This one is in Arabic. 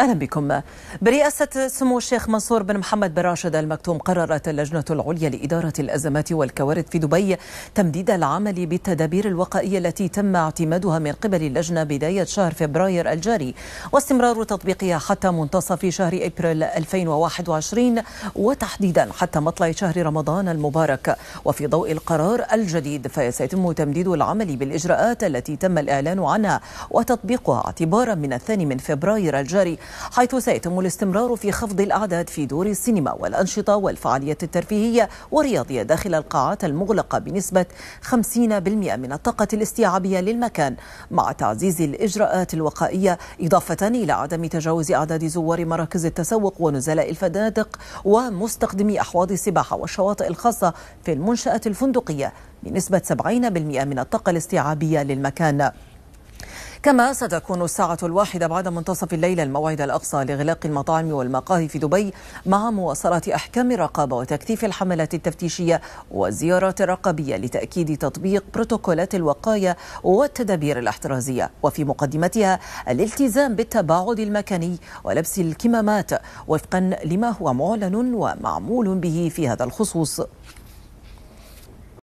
اهلا بكم برئاسه سمو الشيخ منصور بن محمد بن راشد المكتوم قررت اللجنه العليا لاداره الازمات والكوارث في دبي تمديد العمل بالتدابير الوقائيه التي تم اعتمادها من قبل اللجنه بدايه شهر فبراير الجاري واستمرار تطبيقها حتى منتصف شهر ابريل 2021 وتحديدا حتى مطلع شهر رمضان المبارك وفي ضوء القرار الجديد فسيتم تمديد العمل بالاجراءات التي تم الاعلان عنها وتطبيقها اعتبارا من الثاني من فبراير الجاري حيث سيتم الاستمرار في خفض الأعداد في دور السينما والأنشطة والفعاليات الترفيهية والرياضية داخل القاعات المغلقة بنسبة 50% من الطاقة الاستيعابية للمكان مع تعزيز الإجراءات الوقائية إضافة إلى عدم تجاوز أعداد زوار مراكز التسوق ونزلاء الفنادق ومستخدمي أحواض السباحة والشواطئ الخاصة في المنشأة الفندقية بنسبة 70% من الطاقة الاستيعابية للمكان كما ستكون الساعة الواحدة بعد منتصف الليل الموعد الأقصى لإغلاق المطاعم والمقاهي في دبي مع مواصلة أحكام الرقابة وتكثيف الحملات التفتيشية والزيارات الرقابية لتأكيد تطبيق بروتوكولات الوقاية والتدابير الاحترازية وفي مقدمتها الالتزام بالتباعد المكاني ولبس الكمامات وفقا لما هو معلن ومعمول به في هذا الخصوص